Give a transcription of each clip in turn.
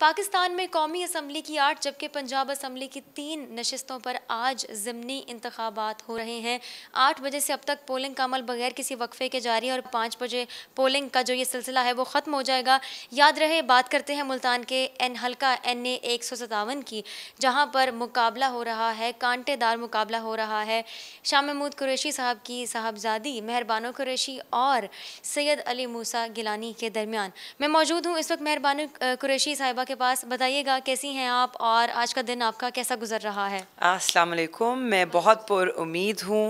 पाकिस्तान में कौमी असम्बली की आठ जबकि पंजाब असम्बली की तीन नशस्तों पर आज ज़मनी इंतबात हो रहे हैं आठ बजे से अब तक पोलिंग का अमल बगैर किसी वक्फे के जारी और पाँच बजे पोलिंग का जो ये सिलसिला है वो ख़त्म हो जाएगा याद रहे बात करते हैं मुल्तान के एन हल्का एन ए एक सौ सतावन की जहाँ पर मुकाबला हो रहा है कांटेदार मुकाबला हो रहा है शाह महमूद कुरैशी साहब की साहबजादी मेहरबानो कुरैशी और सैयद अली मूसा गिलानी के दरमियान मैं मौजूद हूँ इस वक्त मेहरबानो कुरैशी साहिबा के पास बताइएगा कैसी हैं आप और आज का दिन आपका कैसा गुजर रहा है अस्सलाम वालेकुम मैं बहुत पुर उम्मीद हूँ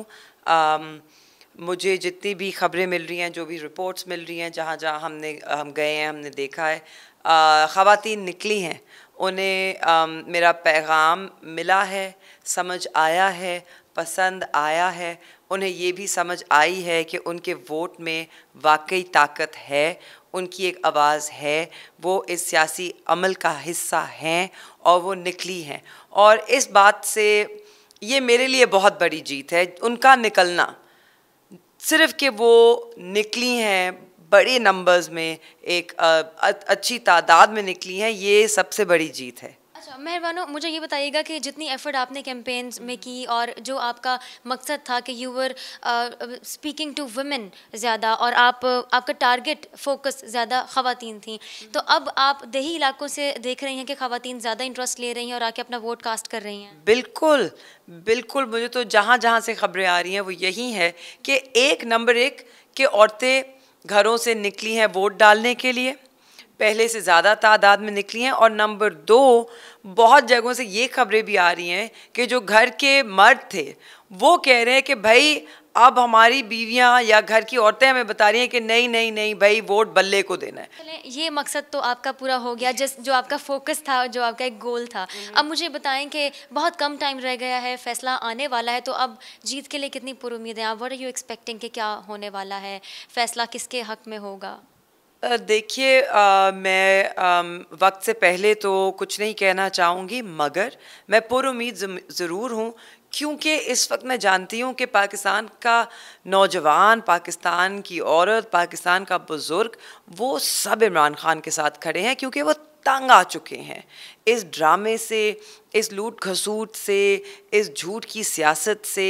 मुझे जितनी भी खबरें मिल रही हैं जो भी रिपोर्ट्स मिल रही हैं जहाँ जहाँ हमने हम गए हैं हमने देखा है ख़वातीन निकली हैं उन्हें मेरा पैगाम मिला है समझ आया है पसंद आया है उन्हें ये भी समझ आई है कि उनके वोट में वाकई ताकत है उनकी एक आवाज़ है वो इस सियासी अमल का हिस्सा हैं और वो निकली हैं और इस बात से ये मेरे लिए बहुत बड़ी जीत है उनका निकलना सिर्फ कि वो निकली हैं बड़े नंबर्स में एक अच्छी तादाद में निकली हैं ये सबसे बड़ी जीत है अच्छा मेहरबानो मुझे ये बताइएगा कि जितनी एफर्ट आपने कैंपेन्स में की और जो आपका मकसद था कि you were speaking to women ज़्यादा और आप आपका टारगेट फोकस ज़्यादा ख़वातीन थी तो अब आप दही इलाकों से देख रही हैं कि खातन ज़्यादा इंटरेस्ट ले रही हैं और आके अपना वोट कास्ट कर रही हैं बिल्कुल बिल्कुल मुझे तो जहाँ जहाँ से खबरें आ रही हैं वो यही है कि एक नंबर एक कि औरतें घरों से निकली हैं वोट डालने के लिए पहले से ज़्यादा तादाद में निकली हैं और नंबर दो बहुत जगहों से ये खबरें भी आ रही हैं कि जो घर के मर्द थे वो कह रहे हैं कि भाई अब हमारी बीवियां या घर की औरतें हमें बता रही हैं कि नहीं नहीं नहीं भाई वोट बल्ले को देना है ये मकसद तो आपका पूरा हो गया जिस जो आपका फोकस था जो आपका एक गोल था हम्म। अब मुझे बताएं कि बहुत कम टाइम रह गया है फैसला आने वाला है तो अब जीत के लिए कितनी पुरुद हैं आप वट आर यू एक्सपेक्टिंग कि क्या होने वाला है फैसला किसके हक में होगा देखिए मैं आ, वक्त से पहले तो कुछ नहीं कहना चाहूँगी मगर मैं पुर उम्मीद ज़रूर हूँ क्योंकि इस वक्त मैं जानती हूँ कि पाकिस्तान का नौजवान पाकिस्तान की औरत पाकिस्तान का बुज़ुर्ग वो सब इमरान खान के साथ खड़े हैं क्योंकि वो तंग आ चुके हैं इस ड्रामे से इस लूट खसूट से इस झूठ की सियासत से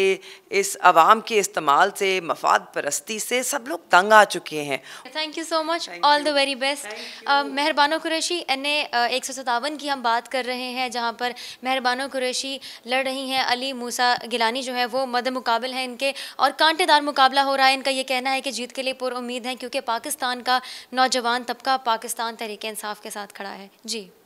इस आवाम के इस्तेमाल से मफाद परस्ती से सब लोग तंग आ चुके हैं thank you so much all the very best Meherbano Qureshi N A एक सौ सतावन की हम बात कर रहे हैं जहाँ पर मेहरबानो कुरैशी लड़ रही हैं अली मूसा गिलानी जो है वो मद मुकाबल हैं इनके और कांटेदार मुकाबला हो रहा है इनका ये कहना है कि जीत के लिए पुरुद है क्योंकि पाकिस्तान का नौजवान तबका पाकिस्तान तहरीक इंसाफ के साथ खड़ा है जी